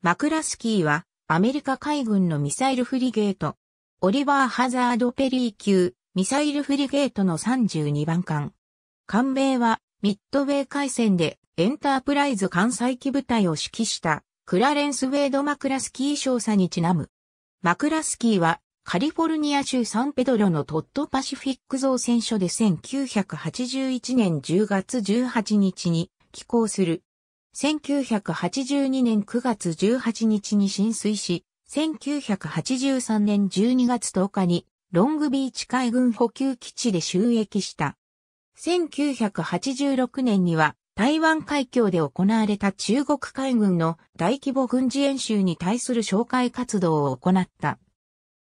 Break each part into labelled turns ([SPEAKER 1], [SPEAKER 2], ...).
[SPEAKER 1] マクラスキーは、アメリカ海軍のミサイルフリゲート、オリバー・ハザード・ペリー級、ミサイルフリゲートの32番艦。艦名は、ミッドウェー海戦で、エンタープライズ艦載機部隊を指揮した、クラレンス・ウェイド・マクラスキー少佐にちなむ。マクラスキーは、カリフォルニア州サンペドロのトッドパシフィック造船所で1981年10月18日に寄港する1982年9月18日に浸水し、1983年12月10日にロングビーチ海軍補給基地で収益した。1986年には台湾海峡で行われた中国海軍の大規模軍事演習に対する紹介活動を行った。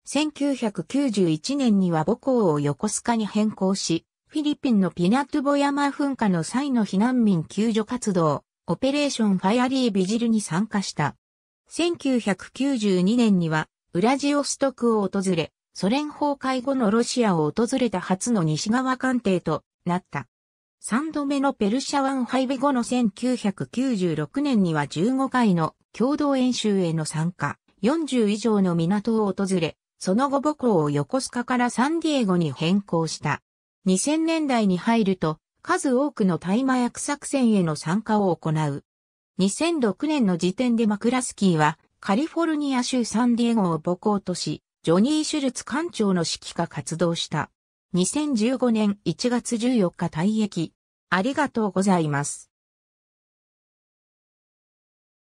[SPEAKER 1] 1991年には母校を横須賀に変更し、フィリピンのピナトゥボ山噴火の際の避難民救助活動、オペレーションファイアリービジルに参加した。1992年には、ウラジオストクを訪れ、ソ連崩壊後のロシアを訪れた初の西側艦艇となった。3度目のペルシャ湾配備後の1996年には15回の共同演習への参加、40以上の港を訪れ、その後母港を横須賀からサンディエゴに変更した。2000年代に入ると、数多くの大麻薬作戦への参加を行う。2006年の時点でマクラスキーはカリフォルニア州サンディエゴを母校とし、ジョニー・シュルツ艦長の指揮下活動した。2015年1月14日退役。ありがとうございます。